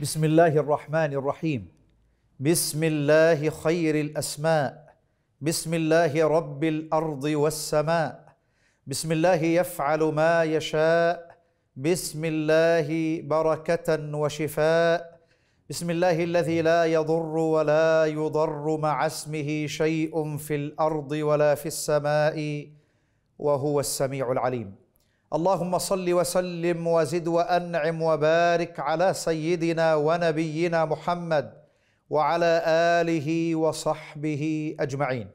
بسم الله الرحمن الرحيم بسم الله خير الاسماء بسم الله رب الارض والسماء بسم الله يفعل ما يشاء بسم الله بركه وشفاء بسم الله الذي لا يضر ولا يضر مع اسمه شيء في الارض ولا في السماء وهو السميع العليم اللهم صل وسلم وزد وانعم وبارك على سيدنا ونبينا محمد وعلى اله وصحبه اجمعين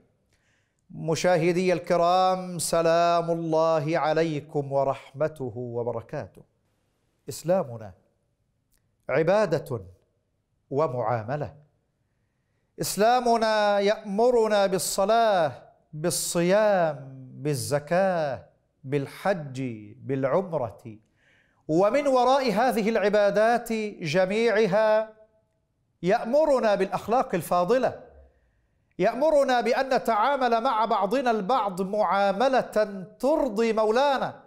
مشاهدي الكرام سلام الله عليكم ورحمته وبركاته اسلامنا عباده ومعامله اسلامنا يامرنا بالصلاه بالصيام بالزكاه بالحج بالعمره ومن وراء هذه العبادات جميعها يامرنا بالاخلاق الفاضله يامرنا بان نتعامل مع بعضنا البعض معامله ترضي مولانا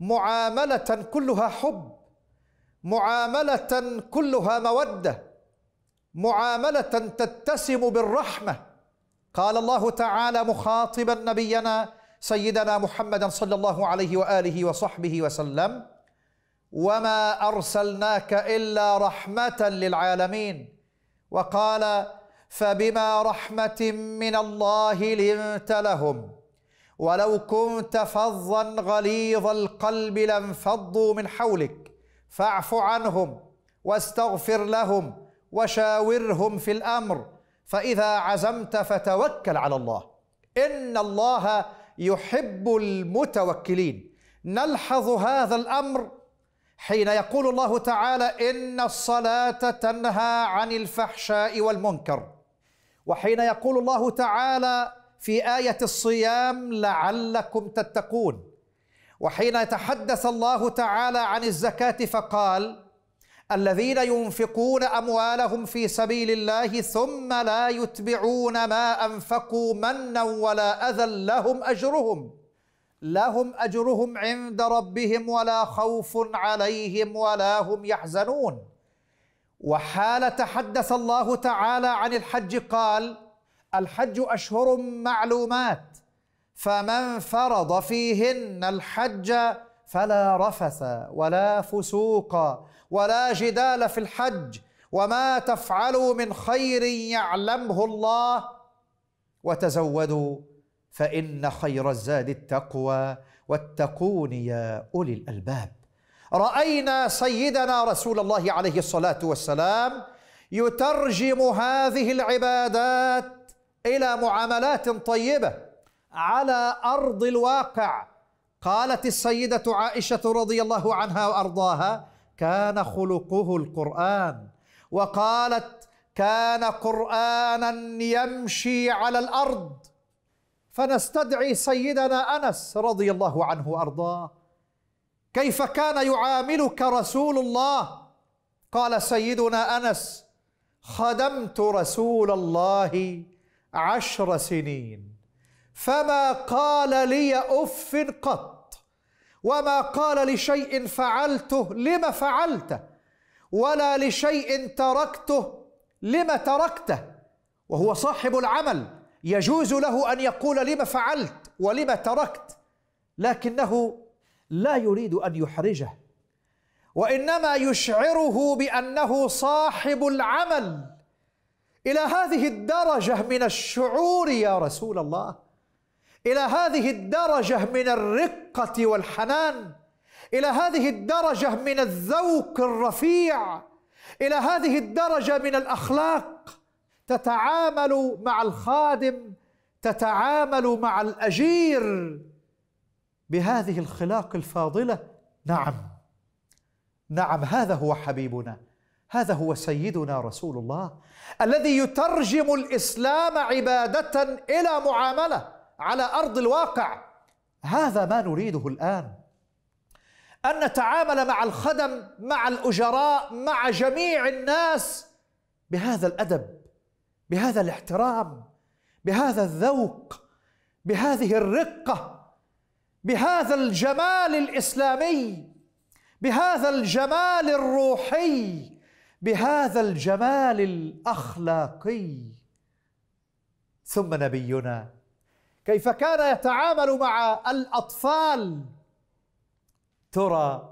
معامله كلها حب معامله كلها موده معامله تتسم بالرحمه قال الله تعالى مخاطبا نبينا سيدنا محمدا صلى الله عليه واله وصحبه وسلم وما ارسلناك الا رحمه للعالمين وقال فبما رحمه من الله لنت لهم ولو كنت فظا غليظ القلب لانفضوا من حولك فاعف عنهم واستغفر لهم وشاورهم في الامر فاذا عزمت فتوكل على الله ان الله يحب المتوكلين نلحظ هذا الامر حين يقول الله تعالى ان الصلاه تنهى عن الفحشاء والمنكر وحين يقول الله تعالى في ايه الصيام لعلكم تتقون وحين يتحدث الله تعالى عن الزكاه فقال الذين ينفقون اموالهم في سبيل الله ثم لا يتبعون ما انفقوا منا ولا اذى لهم اجرهم لهم اجرهم عند ربهم ولا خوف عليهم ولا هم يحزنون وحال تحدث الله تعالى عن الحج قال الحج اشهر معلومات فمن فرض فيهن الحج فلا رفث ولا فسوق ولا جدال في الحج وما تفعلوا من خير يعلمه الله وتزودوا فان خير الزاد التقوى واتقون يا اولي الالباب راينا سيدنا رسول الله عليه الصلاه والسلام يترجم هذه العبادات الى معاملات طيبه على ارض الواقع قالت السيدة عائشة رضي الله عنها وأرضاها كان خلقه القرآن وقالت كان قرآنا يمشي على الأرض فنستدعي سيدنا أنس رضي الله عنه وأرضاه كيف كان يعاملك رسول الله قال سيدنا أنس خدمت رسول الله عشر سنين فما قال لي اف قط وما قال لشيء فعلته لم فعلته ولا لشيء تركته لم تركته وهو صاحب العمل يجوز له ان يقول لم فعلت ولم تركت لكنه لا يريد ان يحرجه وانما يشعره بانه صاحب العمل الى هذه الدرجه من الشعور يا رسول الله الى هذه الدرجه من الرقه والحنان الى هذه الدرجه من الذوق الرفيع الى هذه الدرجه من الاخلاق تتعامل مع الخادم تتعامل مع الاجير بهذه الخلاق الفاضله نعم نعم هذا هو حبيبنا هذا هو سيدنا رسول الله الذي يترجم الاسلام عباده الى معامله على ارض الواقع هذا ما نريده الان ان نتعامل مع الخدم مع الاجراء مع جميع الناس بهذا الادب بهذا الاحترام بهذا الذوق بهذه الرقه بهذا الجمال الاسلامي بهذا الجمال الروحي بهذا الجمال الاخلاقي ثم نبينا كيف كان يتعامل مع الأطفال ترى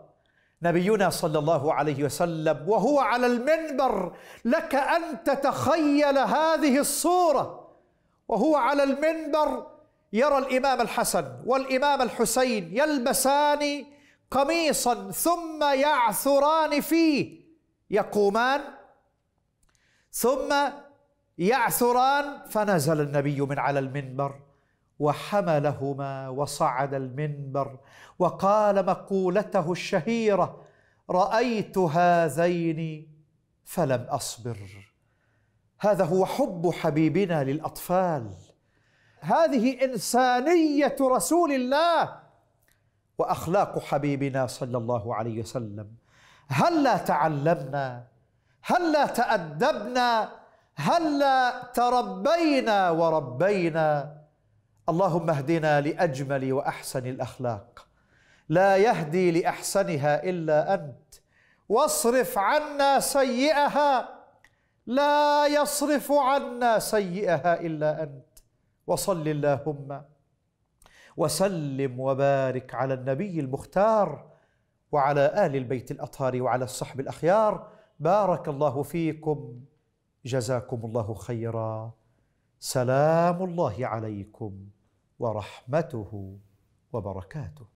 نبينا صلى الله عليه وسلم وهو على المنبر لك أن تتخيل هذه الصورة وهو على المنبر يرى الإمام الحسن والإمام الحسين يلبسان قميصا ثم يعثران فيه يقومان ثم يعثران فنزل النبي من على المنبر وحملهما وصعد المنبر وقال مقولته الشهيره رايت هذين فلم اصبر هذا هو حب حبيبنا للاطفال هذه انسانيه رسول الله واخلاق حبيبنا صلى الله عليه وسلم هلا هل تعلمنا هلا هل تادبنا هلا هل تربينا وربينا اللهم اهدنا لاجمل واحسن الاخلاق لا يهدي لاحسنها الا انت واصرف عنا سيئها لا يصرف عنا سيئها الا انت وصل اللهم وسلم وبارك على النبي المختار وعلى ال البيت الاطهار وعلى الصحب الاخيار بارك الله فيكم جزاكم الله خيرا سلام الله عليكم ورحمته وبركاته